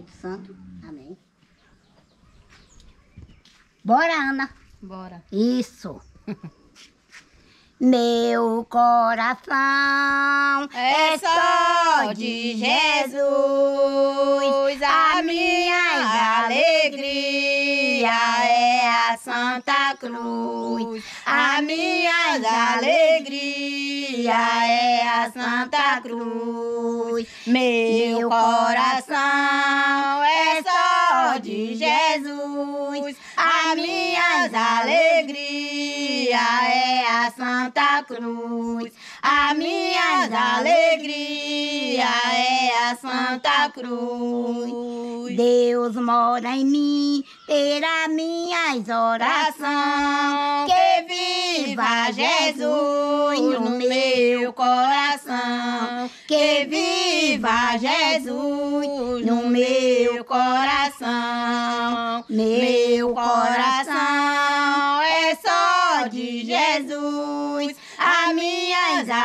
Espírito Santo. Amém. Bora, Ana. Bora. Isso. Meu coração é, é só de Jesus, a minha alegria Santa Cruz. A minha alegria é a Santa Cruz. Meu coração é só de Jesus. A minha alegria é a Santa Cruz. A minha alegria é a Santa Cruz. Deus mora em mim, terá minhas orações. Que viva Jesus no meu coração. Que viva Jesus no meu coração. Meu coração é só de Jesus. A minha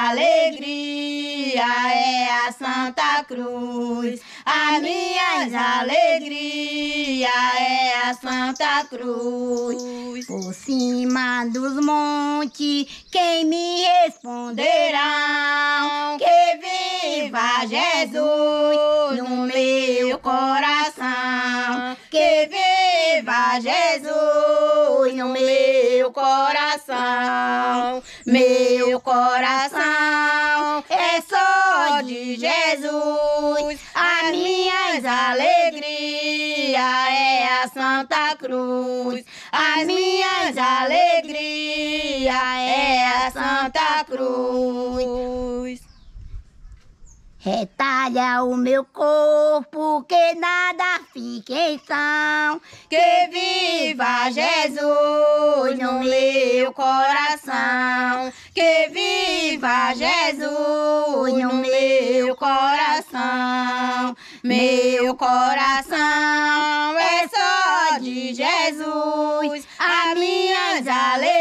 alegria é a Santa Cruz. A minha alegria é a Santa Cruz. Por cima dos montes, quem me responderá? Que viva Jesus no meu coração. Que viva Jesus no meu meu coração, meu coração é só de Jesus. As minhas alegrias é a Santa Cruz. As minhas alegrias é a Santa Cruz. Retalha o meu corpo, que nada fique em são. Que viva Jesus no meu coração. Que viva Jesus no meu coração. Meu coração é só de Jesus. As minhas alegrias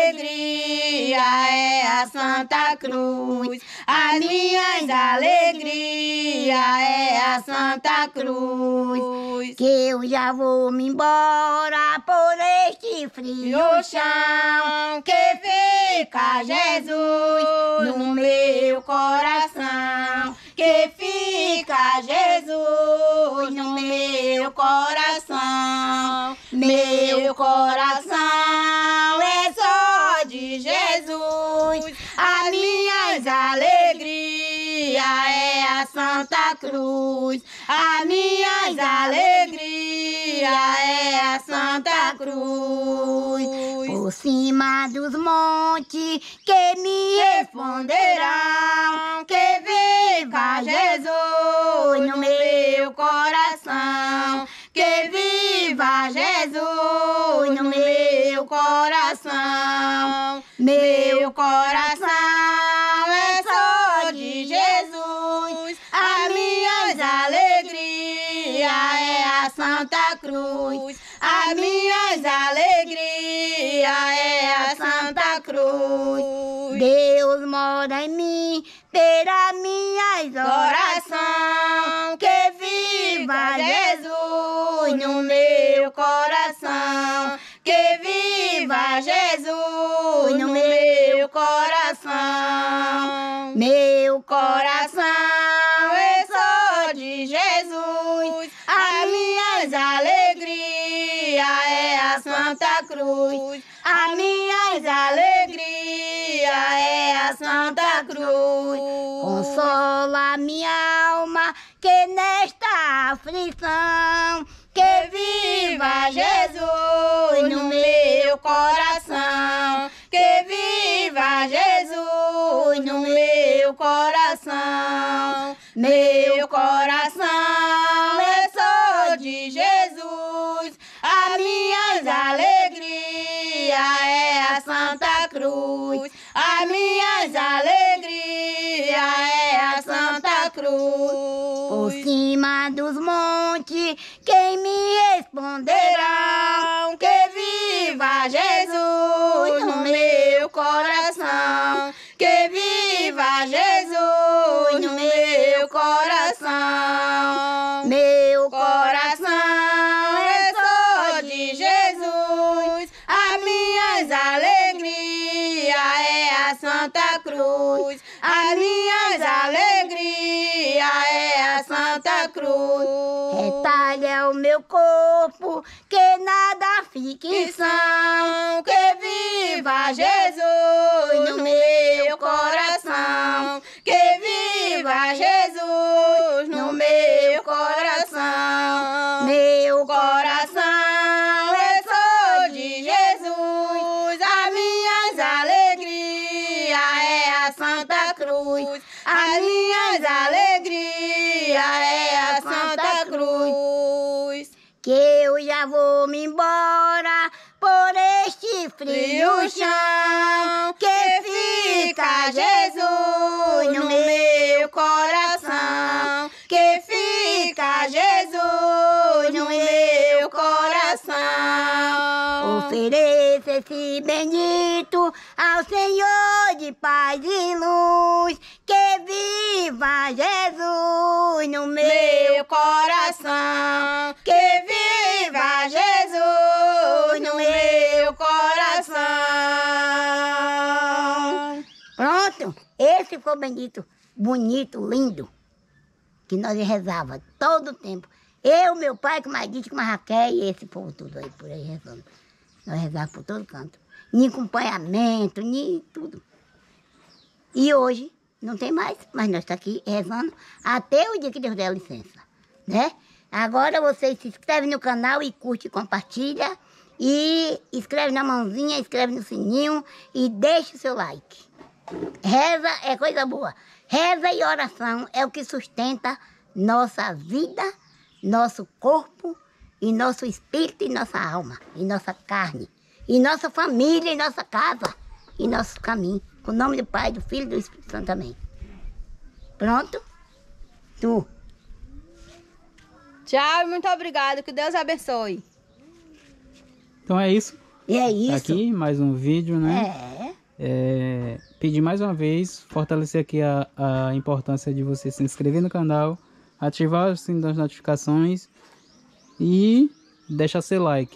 Santa Cruz. As minhas alegrias é a Santa Cruz. Que eu já vou me embora por este frio chão que fica Jesus no meu coração. Que fica Jesus no meu coração. Meu coração. minhas alegrias é a Santa Cruz. A minhas alegrias é a Santa Cruz. Por cima dos montes que me responderá. minhas alegrias é a Santa Cruz. Deus mora em mim, pela minhas orações. Que viva Jesus no meu coração. Que viva Jesus no meu coração. Meu coração. Cruz. A minha alegria é a Santa Cruz. Consola minha alma que nesta aflição que viva Jesus no meu coração. Que viva Jesus no meu coração. Meu coração Por cima dos montes, quem me responderá? Que viva Jesus no meu coração. Que viva Jesus no meu coração. Meu coração é só de Jesus. As minhas alegrias é a Santa Cruz. As minhas alegrias Santa Cruz. Retalha é o meu corpo, que nada fique são, que viva Jesus no meu coração, que viva Jesus no meu coração, meu coração é só de Jesus, as minhas alegrias é a Santa Cruz, as minhas alegrias frio o chão que fica Jesus no meu coração, que fica Jesus no meu coração. Ofereça esse bendito ao Senhor de paz e luz, que viva Jesus no meu coração, que viva Jesus no meu Esse foi o bendito, bonito, lindo, que nós rezava todo o tempo. Eu, meu pai, com Maidite, com Raquel e esse povo tudo aí por aí rezando. Nós rezávamos por todo canto. Nem acompanhamento, nem tudo. E hoje não tem mais, mas nós estamos tá aqui rezando até o dia que Deus der licença, né? Agora vocês se inscrevem no canal e curte, compartilha e escreve na mãozinha, escreve no sininho e deixa o seu like. Reza é coisa boa. Reza e oração é o que sustenta nossa vida, nosso corpo e nosso espírito e nossa alma e nossa carne e nossa família e nossa casa e nosso caminho. Com o nome do Pai, do Filho e do Espírito Santo também. Pronto? Tu. Tchau e muito obrigado. Que Deus abençoe. Então é isso. E é tá isso. Aqui mais um vídeo, né? É. É, pedir mais uma vez, fortalecer aqui a, a importância de você se inscrever no canal, ativar o sininho das notificações e deixar seu like,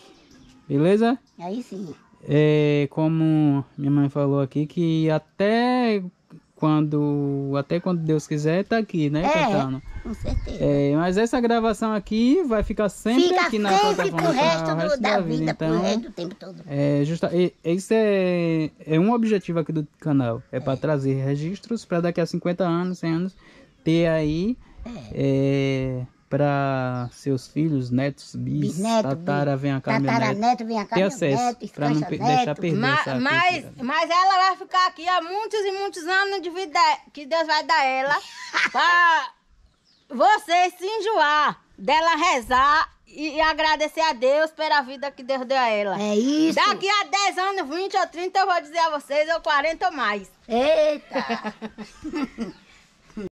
beleza? Aí sim. É, como minha mãe falou aqui, que até quando até quando Deus quiser tá aqui, né, é, Com certeza. É, mas essa gravação aqui vai ficar sempre Fica aqui na sempre plataforma pro resto, do, resto da, da, vida, vida. Então, resto do tempo todo. É, justa, esse é, é um objetivo aqui do canal, é, é. para trazer registros para daqui a 50 anos, 100 anos ter aí é. é para seus filhos, netos, bis, Bisneto, tatara, vem cá, tatara, neto, neto, vem cá, ter acesso, para não neto. deixar perder Ma, essa mas, mas ela vai ficar aqui há muitos e muitos anos de vida que Deus vai dar ela para você se enjoar dela rezar e, e, agradecer a Deus pela vida que Deus deu a ela. É isso. Daqui a 10 anos, 20 ou 30, eu vou dizer a vocês, ou 40 ou mais. Eita!